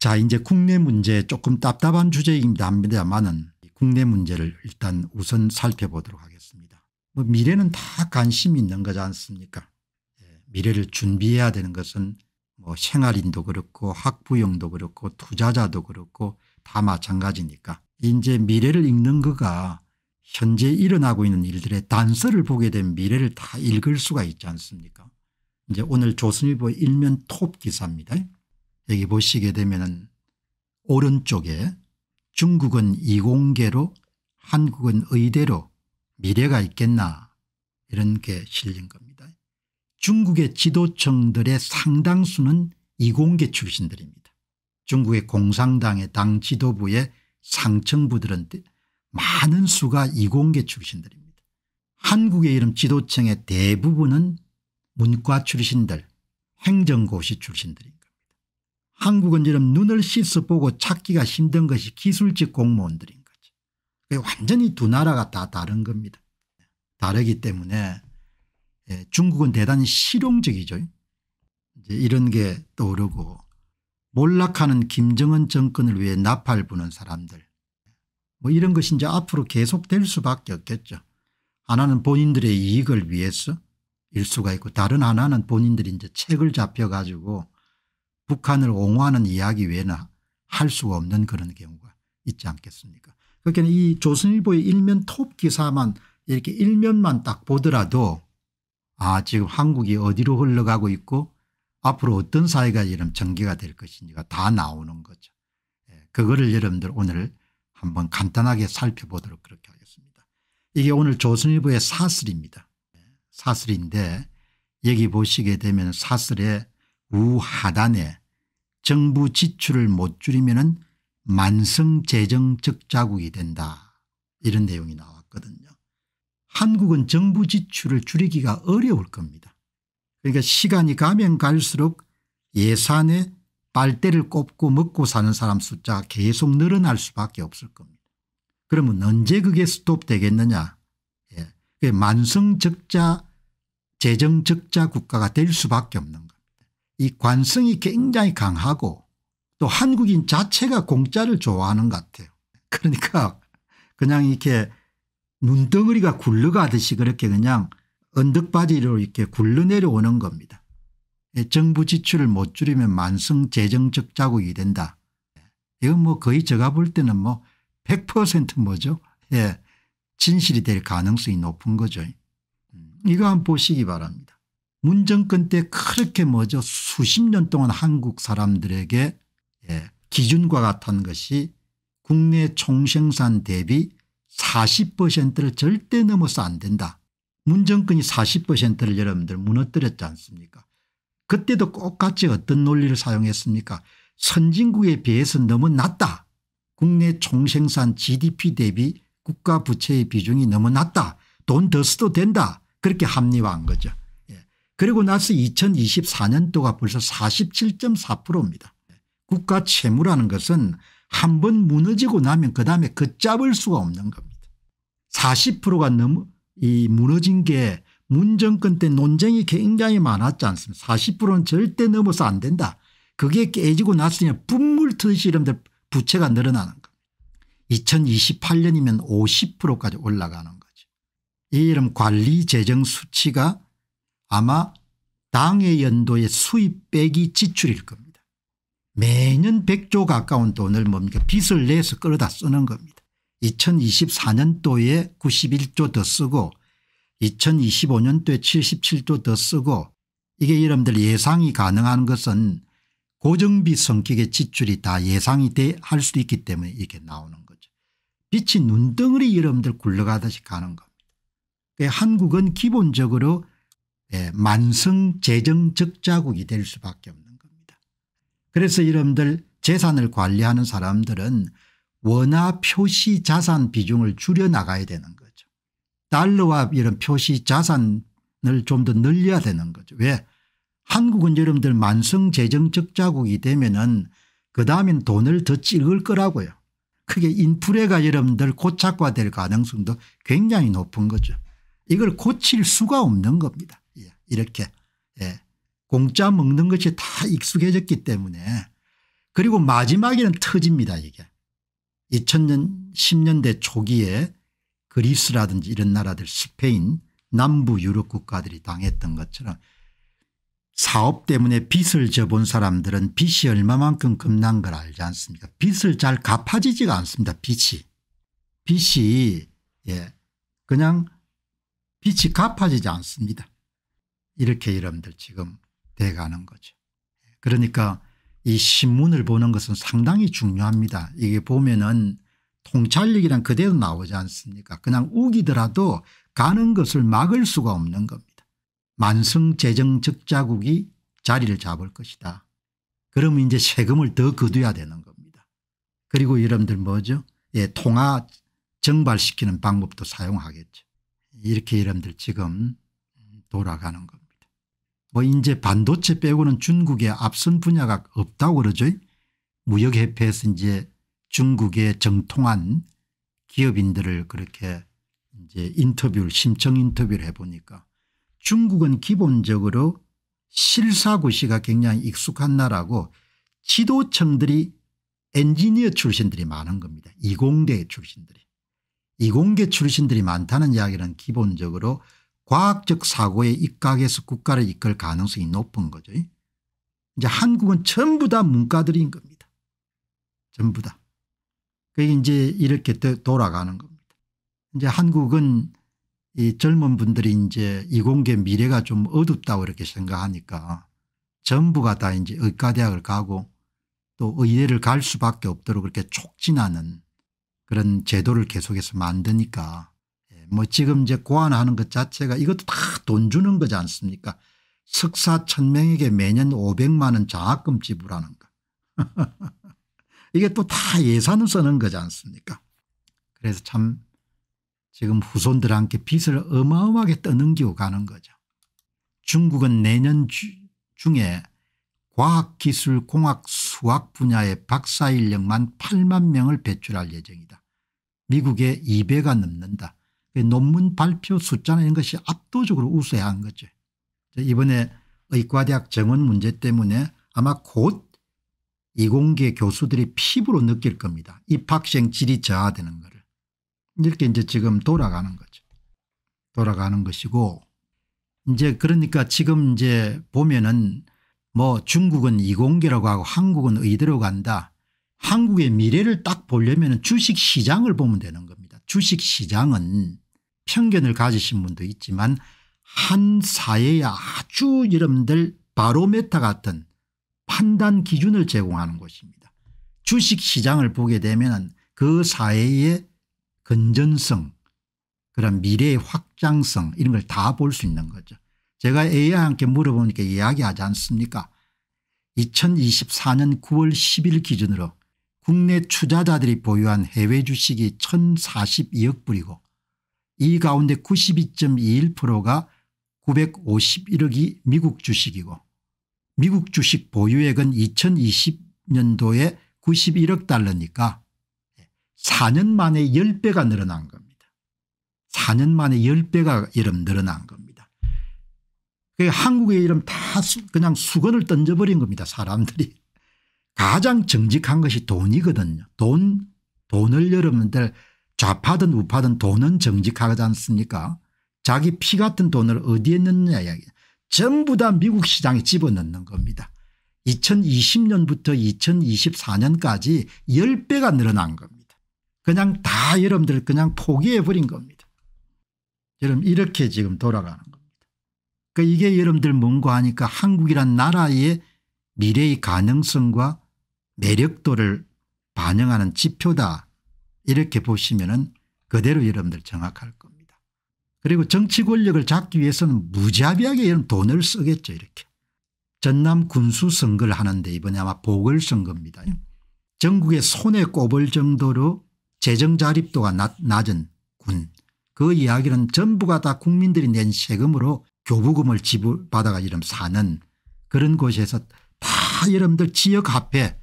자 이제 국내 문제 조금 답답한 주제이긴 합니다만은 국내 문제를 일단 우선 살펴보도록 하겠습니다. 뭐 미래는 다관심 있는 거지 않습니까 예, 미래를 준비해야 되는 것은 뭐 생활인도 그렇고 학부형도 그렇고 투자자도 그렇고 다 마찬가지니까 이제 미래를 읽는 거가 현재 일어나고 있는 일들의 단서를 보게 된 미래를 다 읽을 수가 있지 않습니까 이제 오늘 조선일보 일면 톱 기사입니다. 여기 보시게 되면 오른쪽에 중국은 이공계로 한국은 의대로 미래가 있겠나 이런 게 실린 겁니다. 중국의 지도층들의 상당수는 이공계 출신들입니다. 중국의 공상당의당 지도부의 상층부들은 많은 수가 이공계 출신들입니다. 한국의 이름 지도층의 대부분은 문과 출신들 행정고시 출신들입니다 한국은 지금 눈을 씻어 보고 찾기가 힘든 것이 기술직 공무원들인 거죠. 완전히 두 나라가 다 다른 겁니다. 다르기 때문에 예, 중국은 대단히 실용적이죠. 이런 게 떠오르고 몰락하는 김정은 정권을 위해 나팔 부는 사람들 뭐 이런 것이 이제 앞으로 계속될 수밖에 없겠죠. 하나는 본인들의 이익을 위해서 일 수가 있고 다른 하나는 본인들이 이제 책을 잡혀가지고 북한을 옹호하는 이야기 외에는 할 수가 없는 그런 경우가 있지 않겠습니까 그러니까 이 조선일보의 일면 톱 기사만 이렇게 일면만 딱 보더라도 아 지금 한국이 어디로 흘러가고 있고 앞으로 어떤 사회가 이런 전개가 될 것인지가 다 나오는 거죠. 예, 그거를 여러분들 오늘 한번 간단하게 살펴보도록 그렇게 하겠습니다. 이게 오늘 조선일보의 사슬입니다. 예, 사슬인데 여기 보시게 되면 사슬에 우하단에 정부 지출을 못 줄이면 만성재정 적자국이 된다 이런 내용이 나왔거든요. 한국은 정부 지출을 줄이기가 어려울 겁니다. 그러니까 시간이 가면 갈수록 예산에 빨대를 꼽고 먹고 사는 사람 숫자가 계속 늘어날 수밖에 없을 겁니다. 그러면 언제 그게 스톱되겠느냐 예. 만성적자 재정적자 국가가 될 수밖에 없는 거예요. 이 관성이 굉장히 강하고 또 한국인 자체가 공짜를 좋아하는 것 같아요. 그러니까 그냥 이렇게 눈덩어리가 굴러가듯이 그렇게 그냥 언덕바지로 이렇게 굴러내려오는 겁니다. 예, 정부 지출을 못 줄이면 만성 재정 적자국이 된다. 예, 이건 뭐 거의 제가 볼 때는 뭐 100% 뭐죠. 예. 진실이 될 가능성이 높은 거죠. 음, 이거 한번 보시기 바랍니다. 문정권 때 그렇게 뭐죠 수십 년 동안 한국 사람들에게 예, 기준과 같은 것이 국내 총생산 대비 40%를 절대 넘어서 안 된다. 문정권이 40%를 여러분들 무너뜨렸지 않습니까 그때도 똑같이 어떤 논리를 사용했습니까 선진국에 비해서 너무 낮다. 국내 총생산 gdp 대비 국가 부채의 비중이 너무 낮다. 돈 더 써도 된다. 그렇게 합리화한 거죠. 그리고 나서 2024년도가 벌써 47.4%입니다. 국가 채무라는 것은 한번 무너지고 나면 그 다음에 걷잡을 그 수가 없는 겁니다. 40%가 넘어 이 무너진 게 문정권 때 논쟁이 굉장히 많았지 않습니까 40%는 절대 넘어서 안 된다. 그게 깨지고 나서 그 분물터듯이 런들 부채가 늘어나는 겁니다. 2028년이면 50%까지 올라가는 거죠. 이름 관리 재정 수치가 아마 당의 연도의 수입 빼기 지출일 겁니다. 매년 100조 가까운 돈을 뭡니까 빚을 내서 끌어다 쓰는 겁니다. 2024년도에 91조 더 쓰고 2025년도에 77조 더 쓰고 이게 여러분들 예상이 가능한 것은 고정비 성격의 지출이 다 예상이 할수 있기 때문에 이렇게 나오는 거죠. 빛이 눈덩어리 여러분들 굴러가듯이 가는 겁니다. 그 한국은 기본적으로 예, 만성 재정 적자국이 될 수밖에 없는 겁니다. 그래서 여러분들 재산을 관리하는 사람들은 원화 표시 자산 비중을 줄여나가야 되는 거죠. 달러와 이런 표시 자산을 좀 더 늘려야 되는 거죠. 왜? 한국은 여러분들 만성 재정 적자국이 되면은 그 다음엔 돈을 더 찍을 거라고요. 크게 인플레가 여러분들 고착화될 가능성도 굉장히 높은 거죠. 이걸 고칠 수가 없는 겁니다. 이렇게 예. 공짜 먹는 것이 다 익숙해졌기 때문에 그리고 마지막에는 터집니다 이게 2000년 10년대 초기에 그리스라든지 이런 나라들 스페인 남부 유럽 국가들이 당했던 것처럼 사업 때문에 빚을 져본 사람들은 빚이 얼마만큼 급난걸 알지 않습니까 빚을 잘 갚아지지가 않습니다 빚이 빚이 예 그냥 빚이 갚아지지 않습니다 이렇게 여러분들 지금 돼가는 거죠. 그러니까 이 신문을 보는 것은 상당히 중요합니다. 이게 보면은 통찰력이란 그대로 나오지 않습니까 그냥 우기더라도 가는 것을 막을 수가 없는 겁니다. 만성재정적자국이 자리를 잡을 것이다. 그러면 이제 세금을 더 거둬야 되는 겁니다. 그리고 여러분들 뭐죠 예, 통화 정발시키는 방법도 사용하겠죠. 이렇게 여러분들 지금 돌아가는 겁니다. 뭐 이제 반도체 빼고는 중국에 앞선 분야가 없다고 그러죠. 무역협회에서 이제 중국의 정통한 기업인들을 그렇게 이제 인터뷰를 심청 인터뷰를 해보니까 중국은 기본적으로 실사고시가 굉장히 익숙한 나라고 지도층들이 엔지니어 출신들이 많은 겁니다. 이공대 출신들이. 이공계 출신들이 많다는 이야기는 기본적으로 과학적 사고의 입각에서 국가를 이끌 가능성이 높은 거죠. 이제 한국은 전부 다 문과들인 겁니다. 전부 다. 그게 이제 이렇게 돌아가는 겁니다. 이제 한국은 이 젊은 분들이 이제 이공계 미래가 좀 어둡다고 이렇게 생각하니까 전부가 다 이제 의과대학을 가고 또 의대를 갈 수밖에 없도록 그렇게 촉진하는 그런 제도를 계속해서 만드니까 뭐 지금 이제 고안하는 것 자체가 이것도 다 돈 주는 거지 않습니까 석사 1명에게 매년 500만 원 장학금 지불하는 거. 이게 또 다 예산을 쓰는 거지 않습니까 그래서 참 지금 후손들한테 빚을 어마어마하게 떠넘기고 가는 거죠. 중국은 내년 주, 중에 과학기술 공학 수학 분야의 박사 인력만 8만 명을 배출할 예정이다. 미국의 2배가 넘는다. 그 논문 발표 숫자나 이런 것이 압도적으로 우수한 거죠. 이번에 의과대학 정원 문제 때문에 아마 곧 이공계 교수들이 피부로 느낄 겁니다. 입학생 질이 저하되는 거를. 이렇게 이제 지금 돌아가는 거죠. 돌아가는 것이고 이제 그러니까 지금 이제 보면은 뭐 중국은 이공계라고 하고 한국은 의대로 간다. 한국의 미래를 딱 보려면 주식시장을 보면 되는 겁니다. 주식시장은 편견을 가지신 분도 있지만 한 사회의 아주 여러분들 바로메타 같은 판단 기준을 제공하는 곳입니다. 주식시장을 보게 되면 그 사회의 건전성 그런 미래의 확장성 이런 걸 다 볼 수 있는 거죠. 제가 AI와 함께 물어보니까 이야기하지 않습니까 2024년 9월 10일 기준으로 국내 투자자들이 보유한 해외 주식이 1042억 불이고 이 가운데 92.21%가 951억이 미국 주식이고 미국 주식 보유액은 2020년도에 91억 달러니까 4년 만에 10배가 늘어난 겁니다. 4년 만에 10배가 이름 늘어난 겁니다. 한국의 이름 다 그냥 수건을 던져버린 겁니다. 사람들이. 가장 정직한 것이 돈이거든요. 돈, 돈을 여러분들 좌파든 우파든 돈은 정직하지 않습니까 자기 피 같은 돈을 어디에 넣느냐 이야기 전부 다 미국 시장에 집어넣는 겁니다. 2020년부터 2024년까지 10배가 늘어난 겁니다. 그냥 다 여러분들 그냥 포기해버린 겁니다. 여러분 이렇게 지금 돌아가는 겁니다. 그러니까 이게 여러분들 뭔가 하니까 한국이란 나라의 미래의 가능성과 매력도를 반영하는 지표다 이렇게 보시면 은 그대로 여러분들 정확할 겁니다. 그리고 정치 권력을 잡기 위해서는 무자비하게 여러 돈을 쓰겠죠 이렇게. 전남 군수 선거를 하는데 이번에 아마 보궐선거입니다. 음. 전국의 손에 꼽을 정도로 재정자립도가 낮은 군. 그 이야기는 전부가 다 국민들이 낸 세금으로 교부금을 지불받아가 이름 사는 그런 곳에서 다 여러분들 지역 앞에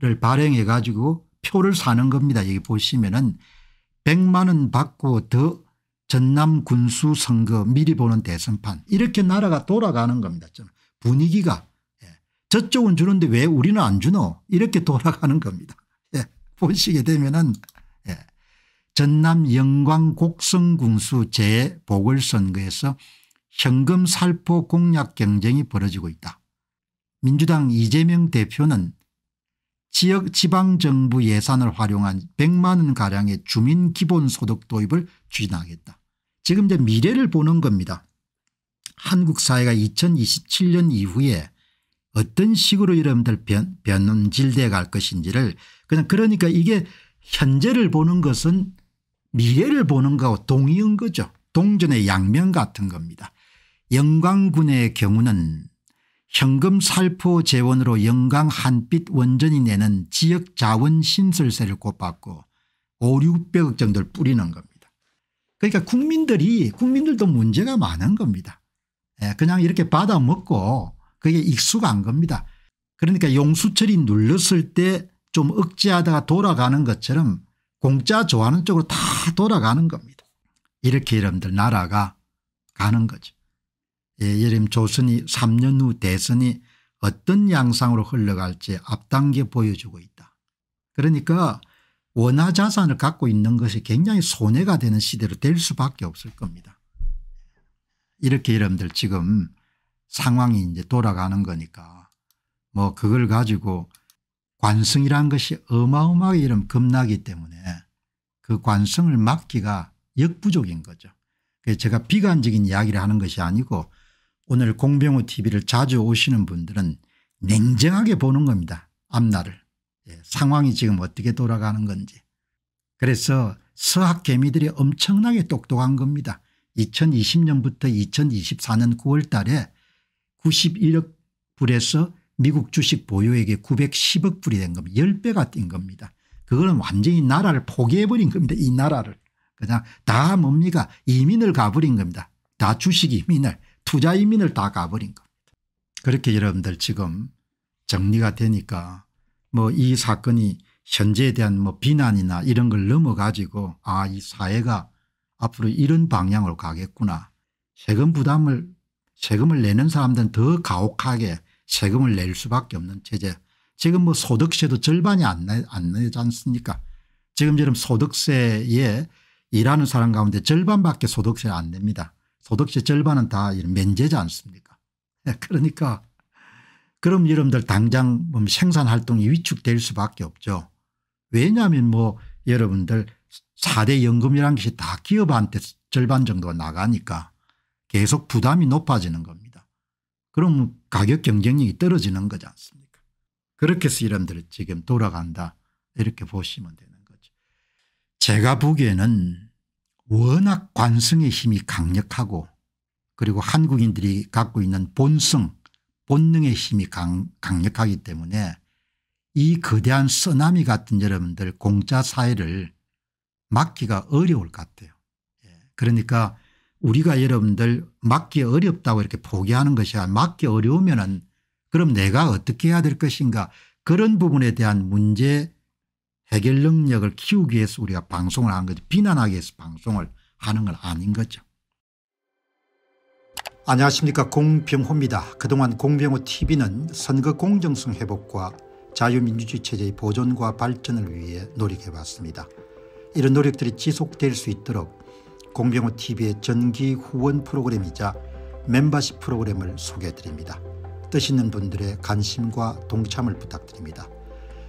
를 발행해 가지고 표를 사는 겁니다. 여기 보시면은 100만 원 받고 더 전남 군수 선거 미리 보는 대선판 이렇게 나라가 돌아가는 겁니다. 분위기가 예. 저쪽은 주는데 왜 우리는 안 주노 이렇게 돌아가는 겁니다. 예. 보시게 되면은 예. 전남 영광 곡성군수 재보궐선거에서 현금 살포 공약 경쟁이 벌어지고 있다. 민주당 이재명 대표는 지역 지방정부 예산을 활용한 100만 원가량의 주민기본소득 도입을 추진하겠다. 지금 이제 미래를 보는 겁니다. 한국 사회가 2027년 이후에 어떤 식으로 여러분들 변, 변질되어 갈 것인지를 그냥 그러니까 이게 현재를 보는 것은 미래를 보는 거하고 동의인 거죠. 동전의 양면 같은 겁니다. 영광군의 경우는 현금 살포 재원으로 영강 한빛 원전이 내는 지역 자원 신설세를 곱받고 5, 600억 정도를 뿌리는 겁니다. 그러니까 국민들이 국민들도 문제가 많은 겁니다. 예, 그냥 이렇게 받아먹고 그게 익숙한 겁니다. 그러니까 용수철이 눌렸을 때 좀 억제하다가 돌아가는 것처럼 공짜 좋아하는 쪽으로 다 돌아가는 겁니다. 이렇게 여러분들 나라가 가는 거죠. 예림 조선이 3년 후 대선이 어떤 양상으로 흘러갈지 앞당겨 보여주고 있다. 그러니까 원화 자산을 갖고 있는 것이 굉장히 손해가 되는 시대로 될 수밖에 없을 겁니다. 이렇게 여러분들 지금 상황이 이제 돌아가는 거니까 뭐 그걸 가지고 관성이란 것이 어마어마하게 이름 겁나기 때문에 그 관성을 막기가 역부족인 거죠. 제가 비관적인 이야기를 하는 것이 아니고 오늘 공병호 tv를 자주 오시는 분들은 냉정하게 보는 겁니다. 앞날을 예, 상황이 지금 어떻게 돌아가는 건지 그래서 서학 개미들이 엄청나게 똑똑한 겁니다. 2020년부터 2024년 9월 달에 91억 불에서 미국 주식 보유액이 910억 불이 된 겁니다. 10배가 뛴 겁니다. 그거는 완전히 나라를 포기해버린 겁니다. 이 나라를. 그냥 다 뭡니까 이민을 가버린 겁니다. 다 주식 이민을. 투자 이민을 다 가버린 겁니다. 그렇게 여러분들 지금 정리가 되니까 뭐 이 사건이 현재에 대한 뭐 비난이나 이런 걸 넘어가지고 아 이 사회가 앞으로 이런 방향으로 가겠구나. 세금 부담을 세금을 내는 사람들은 더 가혹하게 세금을 낼 수밖에 없는 체제. 지금 뭐 소득세도 절반이 안, 내, 안 내지 않습니까 지금처럼 소득세에 일하는 사람 가운데 절반밖에 소득세안 냅니다. 소득세 절반은 다 면제지 않습니까 그러니까 그럼 여러분들 당장 뭐 생산활동이 위축될 수밖에 없죠. 왜냐하면 뭐 여러분들 4대 연금이라는 것이 다 기업한테 절반 정도가 나가니까 계속 부담이 높아지는 겁니다. 그럼 가격 경쟁력이 떨어지는 거지 않습니까 그렇게 해서 여러분들 지금 돌아간다 이렇게 보시면 되는 거죠. 제가 보기에는 워낙 관성의 힘이 강력하고 그리고 한국인들이 갖고 있는 본성 본능의 힘이 강, 강력하기 때문에 이 거대한 쓰나미 같은 여러분들 공짜 사회를 막기가 어려울 것 같아요. 예. 그러니까 우리가 여러분들 막기 어렵다고 이렇게 포기하는 것이 아니라 막기 어려우면은 그럼 내가 어떻게 해야 될 것인가 그런 부분에 대한 문제 해결 능력을 키우기 위해서 우리가 방송을 하는 거지 비난하기 위해서 방송을 하는 건 아닌 거죠. 안녕하십니까 공병호입니다. 그동안 공병호 tv는 선거 공정성 회복과 자유민주주의 체제의 보존과 발전을 위해 노력해왔습니다. 이런 노력들이 지속될 수 있도록 공병호 tv의 전기 후원 프로그램이자 멤버십 프로그램을 소개해드립니다. 뜻 있는 분들의 관심과 동참을 부탁드립니다.